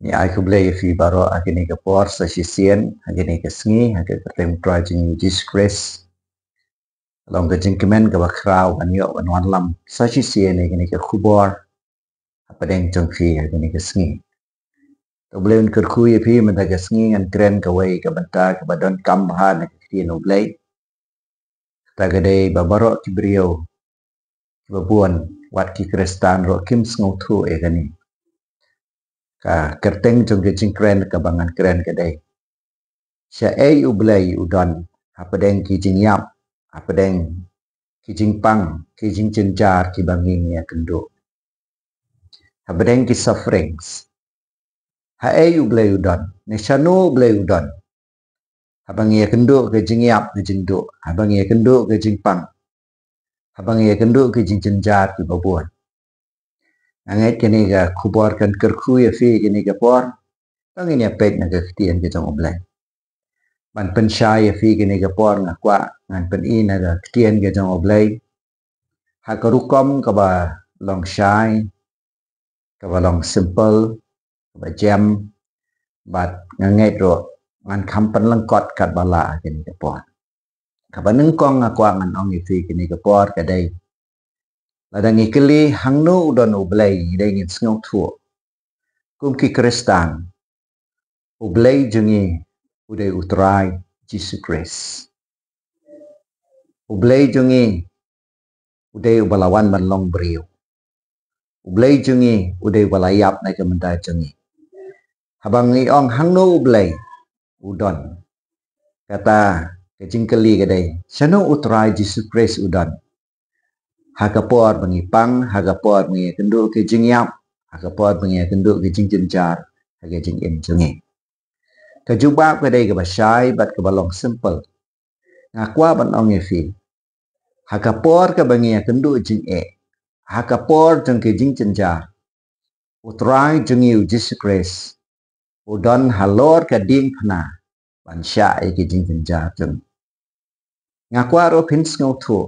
Ya, ni ai ku blei fi baro agini ke por sa shi sien agini ke sngi agi ke tem trajin ni disgrace. Long ke jing kemen ke bakrau an yo an wan lam sa shi sien agini ke khubor apa deng jong fi agini ke sngi. Ke blei un ker ku ye fi men ta ke sngi an kren ke wei ke banta ke badon kam ha ne ke ti no blei. Ta ke dei ba baro ki brio ke buan wat ki kristan ro kim sngau thu eh, agini. E ka ha, kerteng tong ke cingkren ke bangan kren ke dei sia ei u blei u don apa deng ki jing yap apa deng ki jing pang ki jing cencar ki bangin ya kendo apa deng ki sufferings ha ei u blei u don ne shano blei u don abang ia ya kendo ke jing yap ne jing do abang ia ya kendo ke jing pang abang ia ya kendo ke jing cencar ki babuan angai kini ga kubor kan kerku ya fi kini ga por tang ini pet na ga ketian kita omlai man pen syai ya fi kini ga por na kwa ngan pen i na ga ketian kita omlai ha ka rukom ka ba long syai ka ba long simple ka ba jam bat ngai ro ngan kam pen lengkot kat bala kini ga por ka ba nengkong ga kwa ngan ong i fi kini ga por ka dai Ladang ikeli hang nu udon ublei dengin sengau tua. Kumki kristang. Ublei jengi udai utrai Jesus Christ. Ublei jengi udai ubalawan menlong beriuk. Ublei jengi udai walayap naik kementai jengi. Habang iong hang nu ublei udon. Kata kecing keli kedai. Sana utrai Jesus Christ udon haka por bengi pang haka por mi kendu ke jing yap haka por bengi kendu ke jing jin jar haka jing im jungi ka juba ka dai ga bashai bat ka balong simple na kwa ban ong fi haka por ka bengi kendu jing e haka por jung ke jing jin jar utrai jung yu jisukres udon halor ka ding pna ban sha e ke jing jin jar jung ngakwa ro pins ngau thu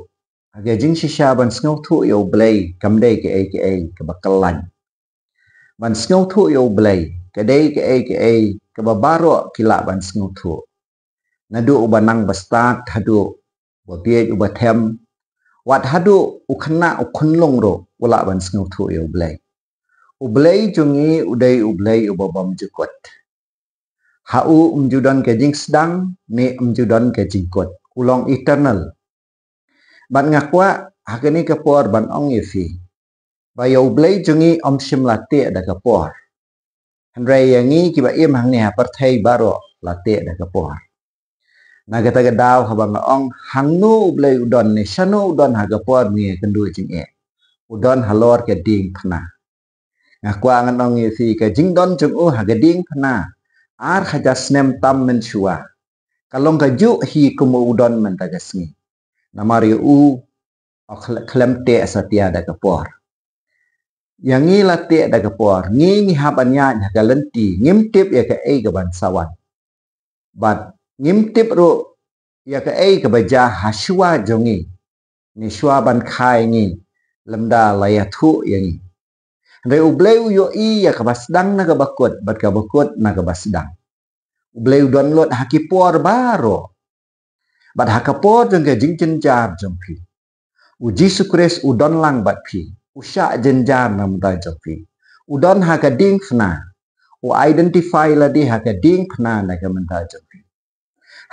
Agar jing si sya ban sengau tu yo blay kam day ke ai ke ai ke bakalan. Ban sengau tu yo blay ke day ke ai ke ai ke babaro kila ban sengau tu. Nadu uba nang bastat hadu uba biay uba tem. Wat hadu ukena ukunlong ro ula ban sengau tu yo blay. Ublay jungi udai ublay uba bam jukot. Hau umjudan ke jing sedang ni umjudan ke jingkot. Ulong eternal bạn ngạc quá hạ cái này cái bọt bạn ông yêu phi và yêu blay chung ý ông xem là tiệt đã cái bọt hẳn rồi yêu nghĩ kì bạn im hằng nè bắt thấy bà rộ là tiệt đã cái bọt nà cái tay cái đào hả bạn ông hằng nô blay u đòn nè xa nô u đòn hạ cái bọt nghe cân đuôi chung ế u đòn hạ lor cái điên thana ngạc quá ngân ông yêu phi cái dính đòn chung ư hạ cái điên thana ar hạ cha snem tâm mình chua kalong ka juk hi kumu udon mentaga singi namari u oh, klem te satia da kapor yang ni la te da kapor ni ni habanya da galenti ngim tip ya ke ai gaban sawan bat ngim tip ro ya ke ai ke baja hasua jongi ni shua ban khai ni lemda layatu yang ni re u blei u yo i ya ke basdang na ke bakot bat ke bakot na ke basdang u blei u download hakipor baro บัดหากปอดังเกจิงจินจาจังพีอุจิสุครสอุดอนลังบัดพีอุชาจินจานำได้จังพีอุดอนหากดิ้งพนาอุไอดีนติฟายละดีหากดิ้งพนาในกำมันได้จังพี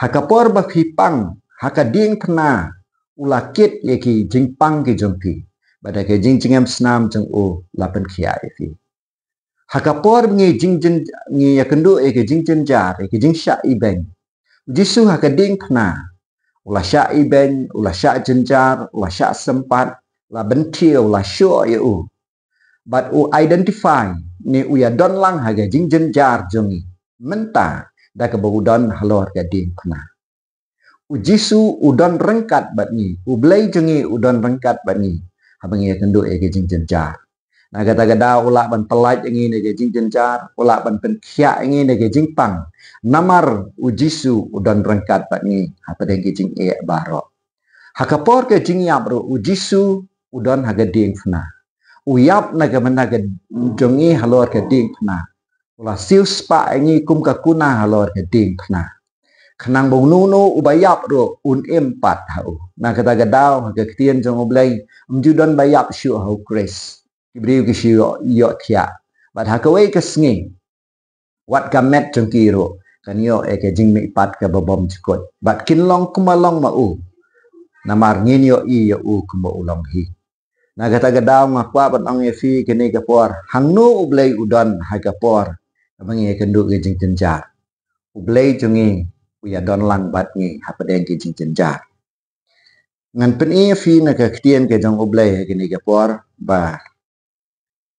หากปอดบัดพีปังหากดิ้งพนาอุลักิดเยกีจิงปังกีจังพีบัดหากจิงจิงแอมสนามจังโอลาเป็นขี้ไอฟีหากปอดงี้จิงจินงี้ยากันดูเอกจิงจินจาเอกจิงชาอีเบงจิสุหากดิ้งพนา ulah syak ibeng, ulah syak jenjar, ulah syak sempat, ulah bentil, ulah syuk ya u. But u identify ni uya don lang haga jing jenjar jungi. Menta da kebau don halo harga ding kena. U jisu u don rengkat bat ni. U blay jungi u don rengkat bat ni. Habang ia kenduk ya ke jing jenjar. นะกระตากระดาอุลาบันปลายอย่างงี้ในเกจิงจันจาร์อุลาบันเป็นขี้อย่างงี้ในเกจิงปังนามารอุจิสุอุดันรังกัดแบบนี้หาประเด็นเกจิงเอะบารอหากปอร์เกจิงยับรูอุจิสุอุดันหากเดียงฟนาอุยับนะกระมันนะกระจงงี้ฮัลโหลกระเดียงฟนาอุลาซิลสปะอย่างงี้คุ้มกับคุณาฮัลโหลกระเดียงฟนาขนังบงนูนูอุบายับรูอุนเอ็มปัดเฮานะกระตากระดาหากเทียนจงอุเบลยมจุดันบายับชูเฮาคริส์ ki briu ki shiyo yo kya but ha ka ka sngi wat ka met tong ki ro kan yo e eh, ke jing mi pat ka ba bom chikot but kin long ku ma long ma u na mar ni yo i yo u ku ma u long hi na ga ta ga da ma kwa ban ong ye fi ke ni ka por hang no u blai u don ha ka por ma ngi ke ndu ge jing jin ja u blai tong ngi u ya don lang bat ngi ha pa den ge jing jin ja ngan pen e fi na ka ktien ke jong u blai ke ni ka por ba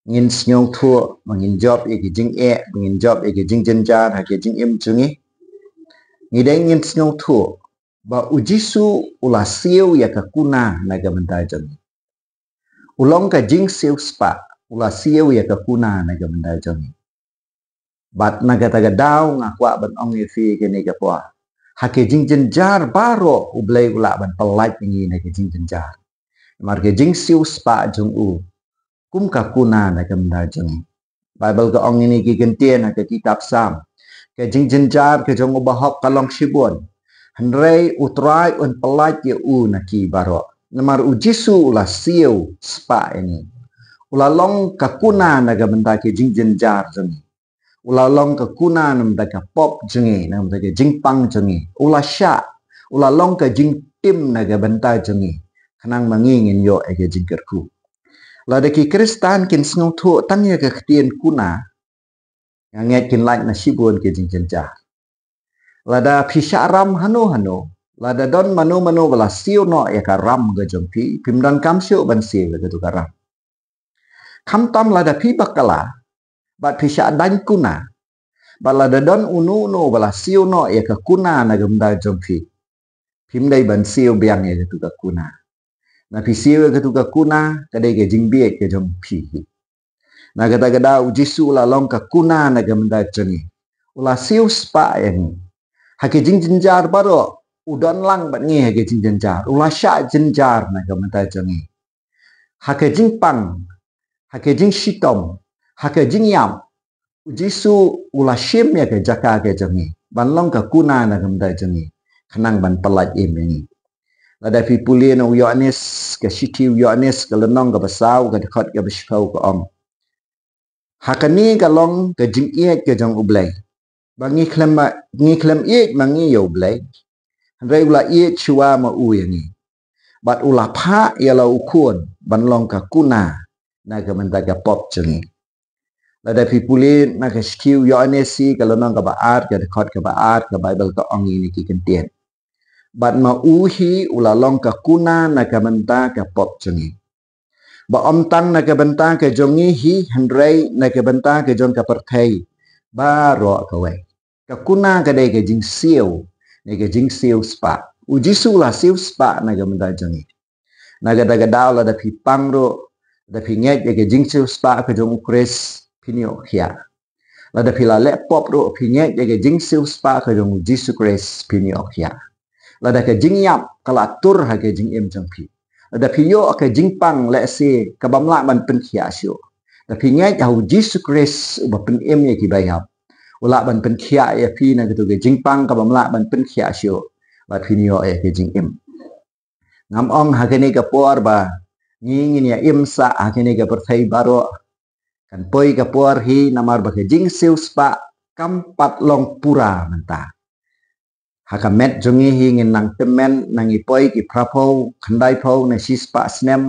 ngin snyong thu ha ngin job e jing e ngin job e jing jin ja ha ke jing im chungi ni deng ngin snyong thu ba ujisu ula siu ya ka kuna na ga menta jong ulong ka jing siu spa ula siu ya ka kuna na ga menta jong bat na ga ta ga dau nga kwa ban ong e fi ke ni ga kwa ha ke jing jin jar baro u blai ula ban pelai ngi na ke jing jin jar mar ke jing siu spa jong u kum kakuna na kam da jeng bible ka ong ini ki genti na ka kitab sam ke jing jin jar ke jong ba hok kalong shibon hanrei utrai un palat ye u na ki baro namar u jisu la siu spa ini ula long kakuna na ka benda ki jing jin jar jeng ula long kakuna na benda ka pop jeng na benda ki jing pang jeng ula sha ula long ka jing tim na ka benda jeng kanang mangingin yo ege jingkerku. ku ឡាដេគីគ្រីស្តានគិនស្ងោធួតានយកខ្ទៀនគូណាងាងែកគិនឡាច់ណាស៊ីបួនគិនជីចិនចាឡាដាភីសារាំហានូហានូឡាដាដនម៉ានូម៉ានូវឡាស៊ីអូណូឯការាំកជុំភីភីមដនកំសៀវបានសៀវលើទូការាំខំតំឡាដាភីបកឡាបាត់ភីសាដាញ់គូណាបាឡាដាដនអ៊ូនូណូវឡាស៊ីអូណូឯកគូណាណាគំដាជុំភីភីមដៃបានសៀវបៀងឯទូការគូណា na pisiwe katuka kuna kadege jingbie ke jompihi na kata kada ujisu ula long ka kuna na gamda jengi ula siu spa yang hak jing jinjar baru. udon lang bat hak hake jing jinjar ula sya jinjar na gamda jengi hake jing pang hake jing shitom hake jing yam ujisu ula shim ya ke jaka ke jengi ban long ka kuna na gamda jengi kenang ban pelat imi ni la da pi pulie no yo anis ka shiti yo anis ka lenong ka basau ka khot ka bishau ka om hakani ka long ka jing ie ka jong ublai ba ngi klem ma ngi klem ie ma ngi yo blai re ula ie chua ma u ya ni bat ula pha ya la ukun ban long ka kuna na ka man da ka pop jeng la da pi pulie na ka shiti yo anis si ka lenong ka ba ar ka khot ka ba ar ka bible ka ong ni ki kan tien บัดมาอู้ฮีอุลาลองกะคุณาในกะบันตากะปอบจงีบ่อมตังในกะบันตากะจงีฮีฮันไรในกะบันตากะจงกะปะเทยบารอกะไวกะคุณากะได้กะจิงเซียวในกะจิงเซียวสปาอุจิสุลาเซียวสปาในกะบันตาจงีนากะดากะดาวละดะพิปังโรดะพิเงตยะกะจิงเซียวสปากะจงอุคริสพินิโอฮยาละดะพิลาเลปอบโรพิเงตยะกะจิงเซียวสปากะจงอุจิสุคริสพินิโอฮยา Lada ke jing yap kala tur ha ke jing em jang pi. Lada pi yo ke jing pang le se ka bam la ban pen khia sio. Da pi nge ya Jesu Christ u ba pen em ye ki ba yap. U la ban pen khia ya pi na ke tu ke jing pang ka bam la ban pen khia sio. Ba pi yo ya ke jing em. Ngam ong ha ke ni ka por ba ni ni ya em sa ha ke ni ka per thai baro kan poi ka por hi namar ba ke jing sius pa kam pat long pura mentah. หากเม็ดจงหิงินนังเต็มแม่นนังอีปอยกิพระพูคันได้พูในชิสปะสเนม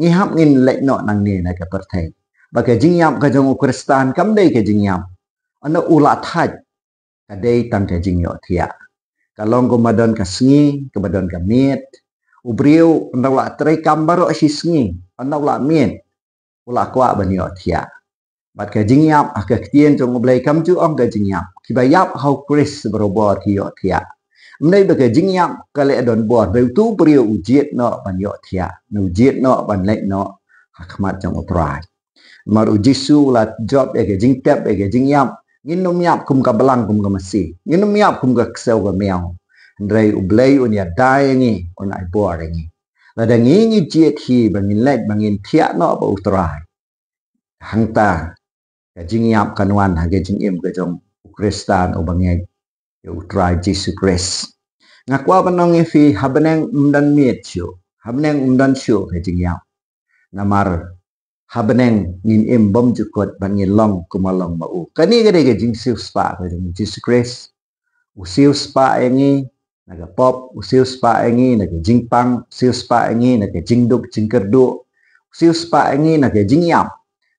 งี้ฮับงินเล็กหนอนังนี่ในกับประเทศบางแกจิงยามกับจงอุครสตานคำได้กับจิงยามอันนั้นอุลาทัดกับได้ตั้งแต่จิงยอเทียกับลองกับมาดอนกับสงีกับมาดอนกับเมียดอุบริวอันนั้นละเตรียมบารอชิสงีอันนั้นละเมียดอุลากว่าบันยอเทียบางแกจิงยามอากาศเตียนจงอุเบลคำจูอองกับจิงยามคิบายับเขาคริสบรบอที่ยอเทียនៃបកេជីញាមកលេដនបោះរឿទូព្រាវជាតិណកបញ្ញោធ្យានៅជាតិណកបលិណកអាខ្មាត់ចង់ត្រាយមរជីស៊ូឡាជាប់អេកេជីញតេបអេកេជីញាមញិននំញាប់គុំកបលាំងគុំកមស៊ីញិននំញាប់គុំកខ្សោកមៀវរៃឧបលៃអូនយ៉ាដាយងីអូនអាយបោះរងីលដងីញីជាតិហ៊ីបងីលេបងីធ្យាណកបោត្រាយហង្តាកេជីញាមកនវ៉ានហកេជីញអឹមកចង់គ្រីស្តានអូបងី yo tra Jesus Christ ngakwa banong fi habeneng undan miet yo habeneng undan syo hejing yao namar habeneng ngin em bom jukot ban ngin long kumalong mau kani gede ge jing sil spa ngin Jesus Christ usil spa engi naga pop usil spa engi naga jing pang usil spa engi naga jing duk jing kerdu usil spa engi naga jing yao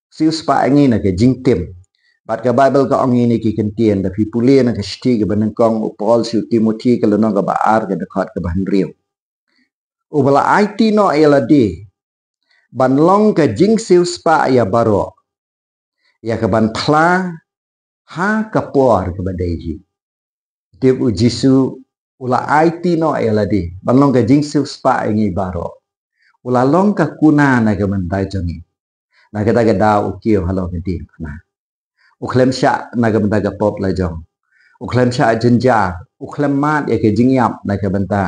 usil spa engi naga jing tim ัดกับไบเบิลก็เอางี้ในกิจเกียนแต่พี่ปุเรียนกับสตีกับบันกองอุปอลสิวติโมทีกับลนองกับบาอาร์กับนักขอดกับบันเรียวอุบลาไอทีโนเอลาดีบันลองกับจิงซิลสปาอยาบารอกอยากับบันพลาฮากับปัวกับบันเดจิทีบอุจิสูอุลาไอทีโนเอลาดีบันลองกับจิงซิลสปาอย่างีบารอกอุลาลองกับคุณานะกับบันไดจงีนะกับตากระดาวอุกิโอฮัลโหลกันดีนะอุคลมชะนักบันตากระปบเลยจงอุคลมชะจินจาอุคลมมาดเอกจิงยับนักบันตา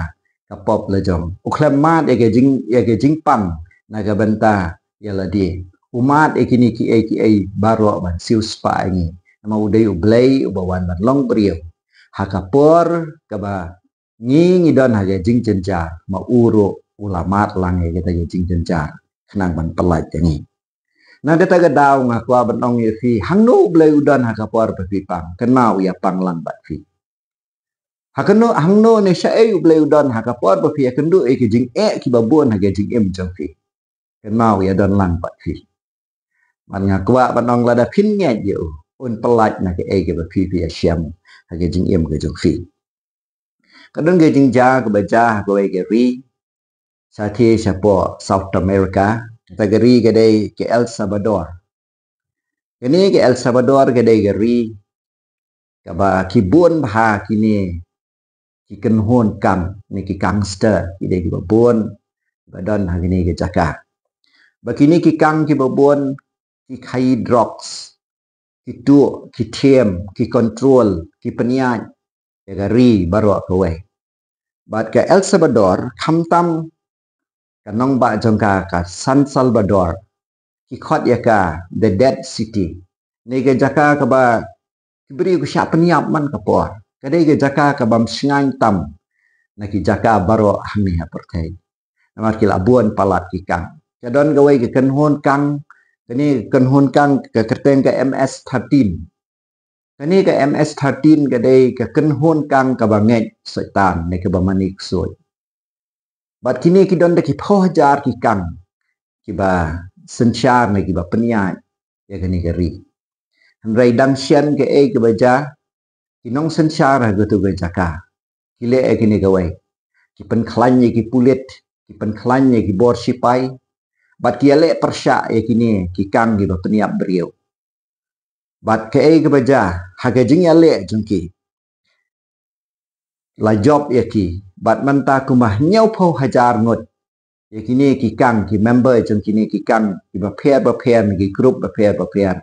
กระปบเลยจงอุคลมมาดเอกจิงเอกจิงปังนักบันตาเยลดีอุมาดเอกนิกิเอกเอบารวบันซิวสปายงี้นามาอุดยอุเบลยอุบวันบันลองเปรียวฮักกปอร์กับงี้งี้ดอนฮักจิงจินจามาอูรุอุลามาดลังเอกตาจิงจินจาขนางบันปลายอย่างนี้ Nah kita ketahu ngaku abenong ya si ha hanu belai udan hakapuar berpipang kenau ya panglan bakfi. Hakenu hanu ne syai belai udan hakapuar berpipi kendu e kejing e kibabuan hake jing em jangfi. Kenau ya dan lang bakfi. Man ngaku abenong lada pin ngek ya un pelat na ke e kibabipi ya syam hake jing em ke jangfi. Kadang ke jing jah kebajah kewe keri. Satya sepok South America. America tagari gaday ke El Salvador. Kini ke El Salvador gaday gari kaba kibun bah kini kikan hon kam ni ki gangster ki dai babun badan ha lah kini ke jaka. Ba kini ki kang ki babun ki khai drugs ki tu ki tiem ki control ki penyat gari baru ke wei. Bat ke El Salvador kam tam กนองบาจงกากับซันซัลบาดอร์ที่คอดยากา The Dead City ในเกจักากับกบริกุชาปนิยับมันกับปอร์กันได้เกจักากับบัมชงายตัมนกิจักาบารอฮามิฮะปรเทยนมาคิลอบวนปลัดกิกังกระดอนกวยกันฮนกังกันนี่กันฮนกังกับกระเตงกับ MS 13กันนี่กับ MS 13กันได้กับกันฮนกังกับบังเงสตานในกับบัมนิกสวย Bat kini ki don deki poh jar ki kang. Ki ba senchar ne ki ba peniat. Ya gani gari. Hendrai dang sian ke e ki baja. Ki nong senchar ha gutu ga jaka. Ki le e gani gawai. Ki pen klanye ki pulit. Ki pen klanye ki bor shipai. Bat ki ale persya ya kini ki kang ki ba peniat beriw. Bat ke e ki baja. Haga jing ale jengki. La job ya ki bat manta kumah nyau phau hajar ngot ye kini ki kang ki member jeng kini ki kang ki ba pher ba pher ki group ba pher ba pher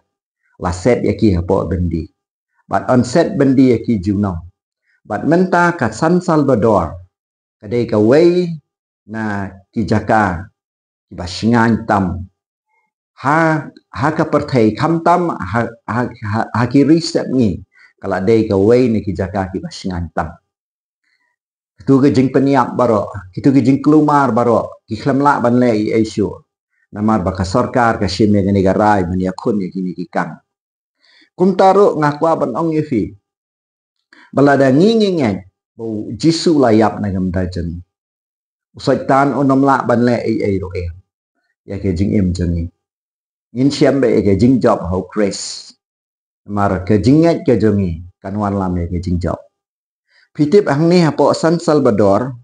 la set ye ki hapo bendi bat on set bendi ye ki juno bat manta ka san salvador ka dei ka wei na ki jaka ki ba shingan tam ha ha ka perthai kham tam ha, ha ha ha ki reset ni kala dei ka wei ni ki jaka ki ba shingan tam tu ke jing peniap baro kitu ke jing kelumar baro ki khlamla ban le ai isu namar baka sarkar ka sime ga ya ni garai mani akun ni ya kini ki kang kum taru ngaku aban ong yefi ya balada ngingi nge bo jisu layap na gam da jeng usaitan onomla ban le ai ai ro e ya ke jing em jeng ni ngin siam be ke jing job ho kris namar ke jingat ke jengi kanwan lam ke jing job Pitip ang ni hapo San Salvador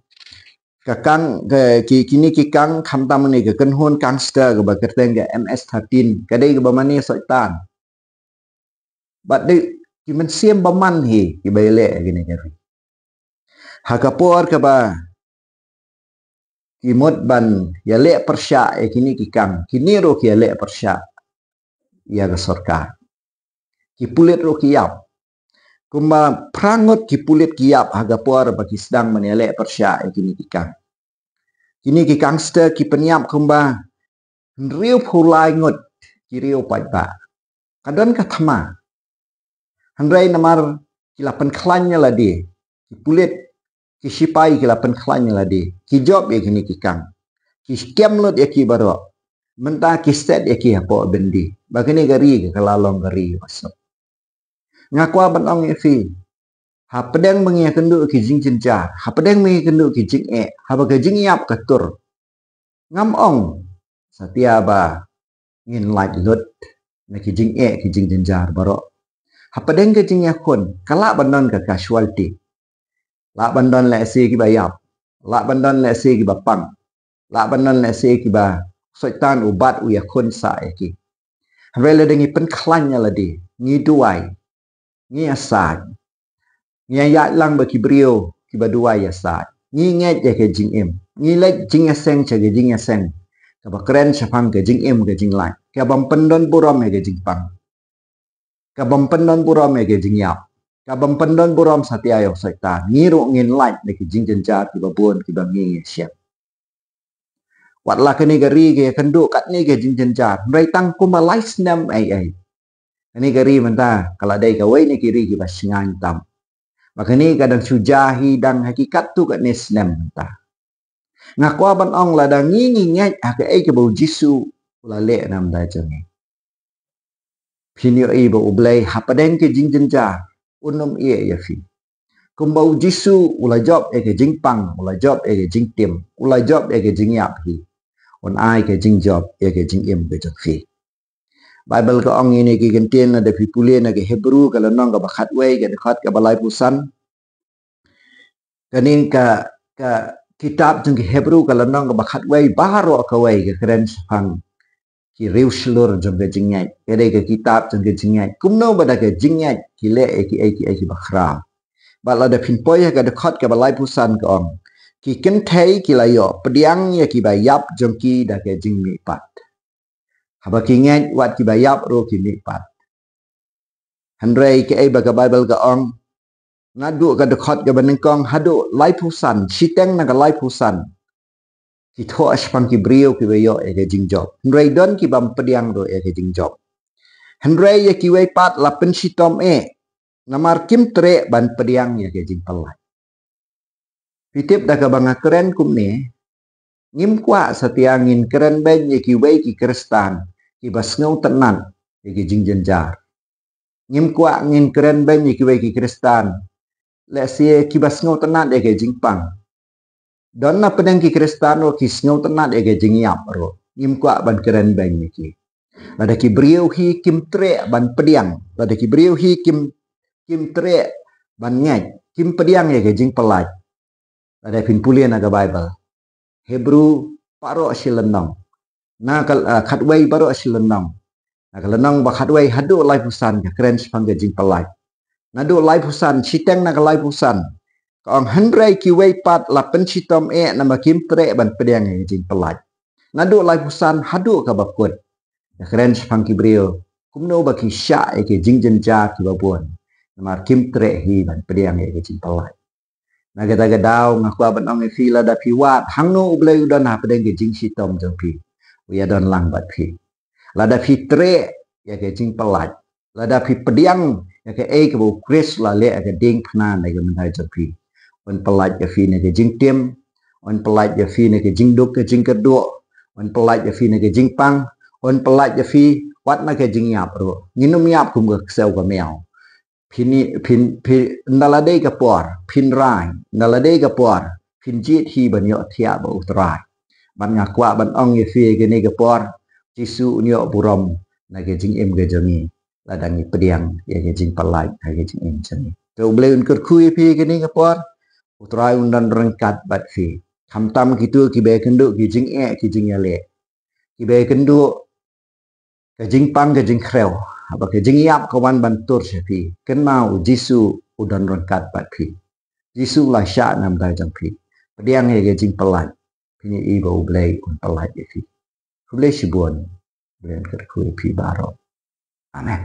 kakang ke ki kini ki kang khamta mani ke kenhon gangster ke bakerteng ke MS13 kadai ke bamani setan bat de ki men siem baman hi ki bele gini kari haka por ke ba ki mot ban ya le persya e ya kini ki kang ya kini ro ki le persya ya ke sorka ki pulet ro ki yap kuma prangot ki pulit kiap haga puar bagi sedang menelek persia e kini tikang. Kini ki gangster ki peniap kumba riu pulai ngot ki riu paipa. Kadang ka tama. Hendrai namar ki lapan klanya ladi. Ki pulit ki sipai ki lapan klanya ladi. Ki job e kini tikang. Ki kemlut e ki baro. Mentah ki set e ki apa bendi. Bagini gari ke kalalong gari masuk nga qua ban ong e phi ha pa deng mang ye kendu ki jing jin cha ha pa deng mang ye kendu ki jing e ha ba ge jing yap ka tur ngam ong satia ba ngin lai lut na ki jing e ki jing jin cha ba ro ha pa deng ge jing ya e khon kala ban don ka casualty la ban don la si ki ba yap la ban don la si ki ba pang la ban don la si ki ba soitan ubat u ya e khon sa e ki Rela dengan penklanya lagi, ngiduai, ni asal ni ayat lang bagi brio kibar dua ya sad ni ngat ya ke jing em ni lek jing aseng cha ke jing aseng ka ba kren cha pang ke jing em ke jing lai ka bam pendon buro me ke jing pang ka bam pendon buro me ke jing yap ka bam pendon buro me sati ayo sekta ni ro ngin lai de ke jing jen cha ki ba buon ki ba ngi ya sia wat la ke ni ke ri ke kenduk kat ni ke jing jen cha mrai tang ku ma lai snam ai ai ini kiri mentah. Kalau ada ikawai ni kiri kita sengah hitam. Maka ni kadang sujahi dan hakikat tu kat ni senem mentah. Ngaku aban ong ladang ngingi ngay aku ah, ay ke bau jisu pula lek nam da jengi. Pinyo ay bau ublay hapadeng ke jing jenja unum iya iya fi. Kum bau jisu ula job ay ke jing pang ula job ay ke jing tim ula job ay ke jing yap hi. Un ay ke jing job ay ke jing im ke jeng fi. Bible ke ong ini ke gentin ada pipulian ada Hebrew kalau nong ke bakat way ke dekat ke balai pusan. Kanin ke ke kitab jeng Hebrew kalau nong ke bakat way baru ke way ke keren sepang. Ki riu selur jeng ke jengyai. Kere ke kitab jeng ke jengyai. Kumno pada ke jengyai ki le e ki e ki e ki bakhra. Bala ada pinpoy ke dekat ke balai pusan ke ong. Ki kentai ki layo pediang ya ki bayap jeng ki da ke jengmi pat. Apa kengen wat ki bayap ro ki nikmat. Hendrai ke ai baga Bible ga ong. Ngadu ka de khot ga baneng kong hadu lai pusan. Si teng na ga lai pusan. Ki tho aspan ki brio ki bayo e ga jing job. Hendrai don ki bam pediang ro e ga jing job. Hendrai ya ki wei pat la pen si tom e. Eh, namar kim tre ban pediang ya ga jing pelai. Pitip da ga banga keren kum ne. Ngim kwa setia ngin keren ben ya ki wei ki kristan ki bas ngau tenan iki jing jenjar ngim kwa ngin keren ben iki we iki kristan le si e ki bas ngau tenan de jing pang dan na pedang ki kristan o ki ngau tenan de jing yap ro ngim kwa ban keren ben iki ada ki brio hi kim tre ban pediang ada ki brio hi kim kim tre ban ngai kim pediang ya jing pelaj ada pin pulian aga bible hebru paro silenang na kal khat wei baro as lenong na kal lenong ba khat wei hadu lai pusan ya kren sphang jing palai na do lai pusan chi teng na lai pusan ka ang hanrai ki wei pat la pen chi tom e na ma kim tre ban pdeang jing palai na do lai pusan hadu ka ba kun ya kren sphang ki brio kum no ba ki sha e ke jing jen ja ki ba buan na ma kim tre hi ban pdeang e jing palai na ga ga dau ngakwa ban ang e fila da piwat hangno ublai udana pdeang jing chi tom jong pi we don lang bat phi la da phi tre ya ke jing palat la da phi pdiang ya ke ek bo kris la le ya ke ding khna na ke mhai cha phi on palat ya phi ne ke jing tiem on palat ya phi ne ke jing dok ke jing ker do on palat ya phi ne ke jing pang on palat ya phi wat na ke jing yap ro nginum yap kum ke sel ko meo phi ni phi phi na la de ke por phin rai na la de ke por phin jit hi ban yo thia bo utrai ban ngakwa ban ong ye fie ge ni ge por tisu nyok burom na ge jing em ge jong la dang ye pediang ye ge jing palai ha ge jing em jong to ble un ker kui pi ge ni ge por utrai un dan rengkat bat fi tam tam gitu ki be kenduk ki jing e ki jing ye le ki be kenduk ke jing pang ke jing kreo apa ke jing yap ko ban bantur shafi ken mau jisu udan rengkat bat fi jisu la sya nam da jang fi pediang ye ge jing palai pinyi ibo blay un palai ifi. Kublai shibun, bren kerkui pi baro. Amen.